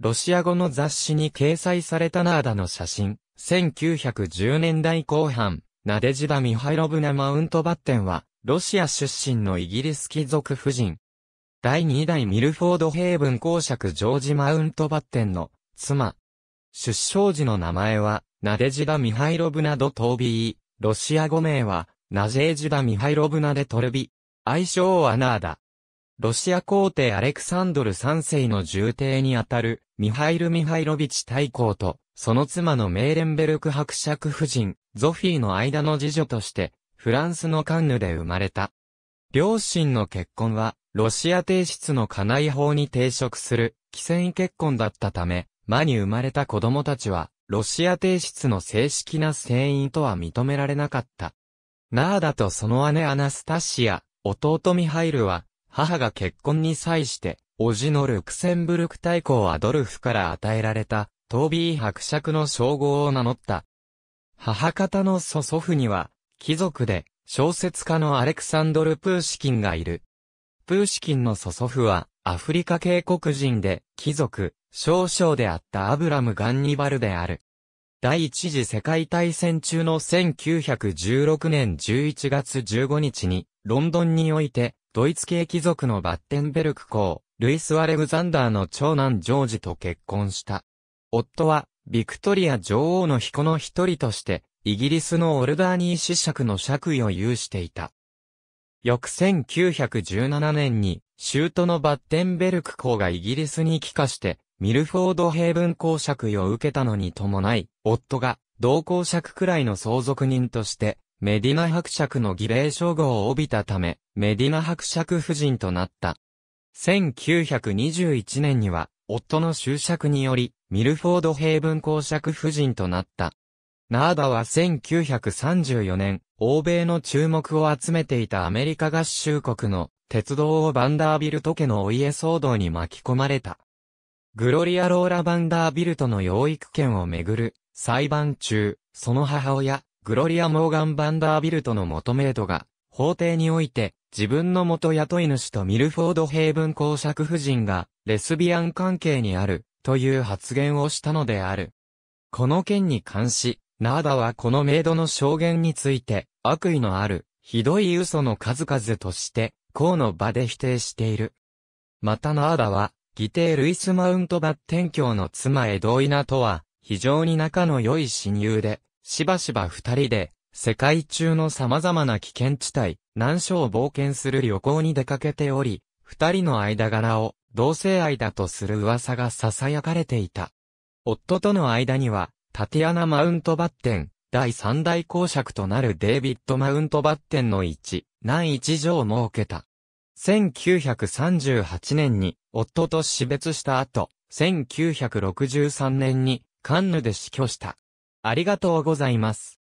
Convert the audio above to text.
ロシア語の雑誌に掲載されたナーダの写真。1910年代後半、ナデジダ・ミハイロブナ・マウントバッテンは、ロシア出身のイギリス貴族夫人。第2代ミルフォード・ヘイブン公爵ジョージ・マウントバッテンの、妻。出生時の名前は、ナデジダ・ミハイロブナ・ド・トービー。ロシア語名は、ナジェージダ・ミハイロブナ・デ・トルビ。愛称はナーダ。ロシア皇帝アレクサンドル3世の重帝にあたる、ミハイル・ミハイロビチ大公と、その妻のメーレンベルク伯爵夫人、ゾフィーの間の次女として、フランスのカンヌで生まれた。両親の結婚は、ロシア帝室の家内法に抵触する、既戦結婚だったため、間に生まれた子供たちは、ロシア帝室の正式な船員とは認められなかった。ナーダとその姉アナスタシア、弟ミハイルは、母が結婚に際して、叔父のルクセンブルク大公アドルフから与えられた、トービー伯爵の称号を名乗った。母方の祖祖父には、貴族で、小説家のアレクサンドル・プーシキンがいる。プーシキンの祖祖父は、アフリカ系黒人で、貴族、少将であったアブラム・ガンニバルである。第一次世界大戦中の1916年11月15日に、ロンドンにおいて、ドイツ系貴族のバッテンベルク公、ルイス・アレグザンダーの長男ジョージと結婚した。夫は、ビクトリア女王の彦の一人として、イギリスのオルダーニー子爵の爵位を有していた。翌1917年に、州都のバッテンベルク公がイギリスに帰化して、ミルフォード平文公爵位を受けたのに伴い、夫が同公爵くらいの相続人として、メディナ伯爵の儀礼称号を帯びたため、メディナ伯爵夫人となった。1921年には、夫の執職により、ミルフォードヘイブン公爵夫人となった。ナーダは1934年、欧米の注目を集めていたアメリカ合衆国の鉄道をバンダービルト家のお家騒動に巻き込まれた。グロリア・ローラ・バンダービルトの養育権をめぐる裁判中、その母親、グロリア・モーガン・バンダービルトの元メイドが、法廷において、自分の元雇い主とミルフォード・ヘイブン公爵夫人が、レスビアン関係にある、という発言をしたのである。この件に関し、ナーダはこのメイドの証言について、悪意のある、ひどい嘘の数々として、公の場で否定している。またナーダは、義弟ルイス・マウントバッテン教の妻エドイナとは、非常に仲の良い親友で、しばしば二人で、世界中の様々な危険地帯、難所を冒険する旅行に出かけており、二人の間柄を同性愛だとする噂が囁かれていた。夫との間には、タティアナ・マウントバッテン、第三大公爵となるデイビッド・マウントバッテンの一、難一条を設けた。1938年に夫と死別した後、1963年にカンヌで死去した。ありがとうございます。